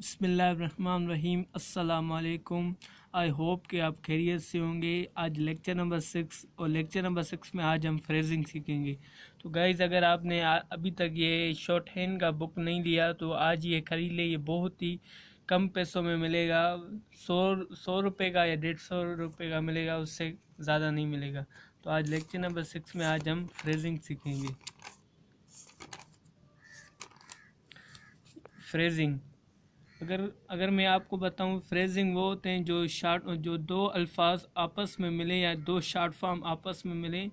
बसमीम अल्लाम I hope कि आप खैरियत से होंगे आज लेक्चर नंबर सिक्स और लेक्चर नंबर सिक्स में आज हम फ्रेजिंग सीखेंगे तो गाइज़ अगर आपने अभी तक ये शॉर्ट हैंड का बुक नहीं लिया तो आज ये ख़रीद ले ये बहुत ही कम पैसों में मिलेगा सौ सौ रुपये का या डेढ़ सौ रुपये का मिलेगा उससे ज़्यादा नहीं मिलेगा तो आज लेक्चर नंबर सिक्स में आज हम फ्रेजिंग सीखेंगे फ्रेजिंग अगर अगर मैं आपको बताऊं फ्रेजिंग वो होते हैं जो शार्ट जो दो अल्फाज आपस में मिलें या दो शार्ट फॉर्म आपस में मिलें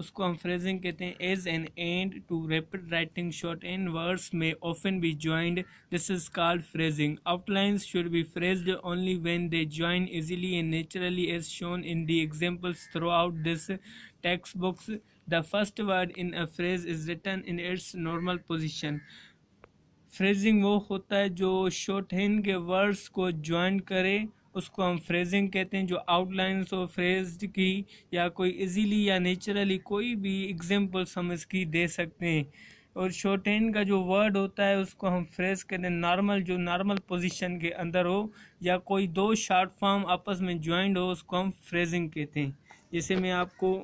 उसको हम फ्रेजिंग कहते हैं as an and to rapid writing shorthand words may often be joined this is called phrasing outlines should be phrased only when they join easily and naturally as shown in the examples throughout this textbooks the first word in a phrase is written in its normal position phrasing वो होता है जो shorthand के words को join करे उसको हम phrasing कहते हैं जो आउटलाइंस और फ्रेज की या कोई इजीली या नेचुरली कोई भी एग्जांपल हम इसकी दे सकते हैं और शॉर्ट हैंड का जो वर्ड होता है उसको हम फ्रेज कहते हैं नॉर्मल जो नॉर्मल पोजीशन के अंदर हो या कोई दो शॉर्ट फॉर्म आपस में ज्वाइंट हो उसको हम फ्रेजिंग कहते हैं जैसे मैं आपको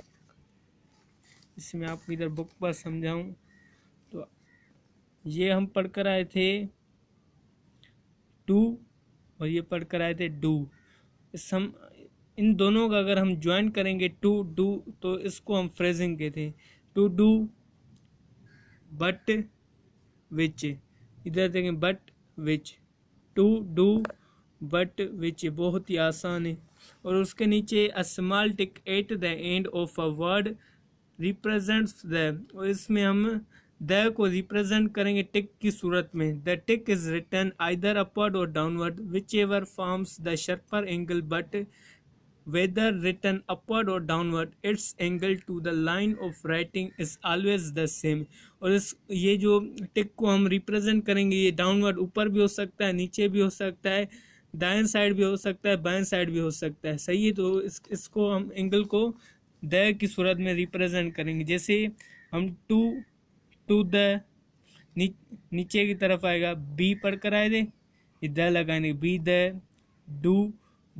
जैसे मैं आपको इधर बुक पर समझाऊँ ये हम पढ़ कर आए थे टू और ये पढ़ कर आए थे डू इस हम इन दोनों का अगर हम ज्वाइन करेंगे टू डू तो इसको हम फ्रेजिंग कहते हैं टू डू बट विच इधर देखें but which to do but which बहुत ही आसान है और उसके नीचे a small tick at the end of a word represents the और इसमें हम द को रिप्रेजेंट करेंगे टिक की सूरत में the tick is written either upward और downward whichever forms the sharper angle but whether written upward और downward its angle to the line of writing is always the same और इस ये जो टिक को हम रिप्रेजेंट करेंगे ये डाउनवर्ड ऊपर भी हो सकता है नीचे भी हो सकता है दाएं साइड भी हो सकता है बाएं साइड भी हो सकता है सही है तो इस इसको हम एंगल को द की सूरत में रिप्रेजेंट करेंगे जैसे हम टू टू द नीचे की तरफ आएगा बी पढ़ कर आए दे इधर लगाएंगे बी द डू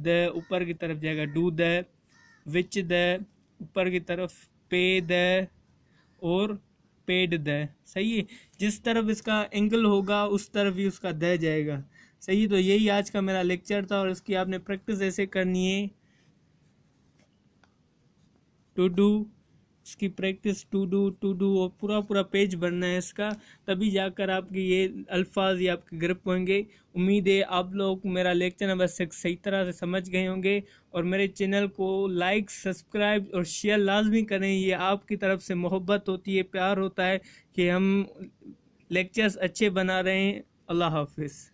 द ऊपर की तरफ जाएगा डू द विच द ऊपर की तरफ पे द और पेड द सही है जिस तरफ इसका एंगल होगा उस तरफ ही उसका द जाएगा सही तो यही आज का मेरा लेक्चर था और इसकी आपने प्रैक्टिस ऐसे करनी है टू डू इसकी practice to do to do और पूरा पूरा पेज बनना है इसका तभी जाकर आपके ये अल्फाज ये आपके ग्रिप होंगे उम्मीद है आप लोग मेरा लेक्चर नंबर सिक्स सही तरह से समझ गए होंगे और मेरे चैनल को लाइक सब्सक्राइब और शेयर लाजमी करें ये आपकी तरफ से मोहब्बत होती है प्यार होता है कि हम लेक्चर्स अच्छे बना रहे हैं अल्लाह हाफिज़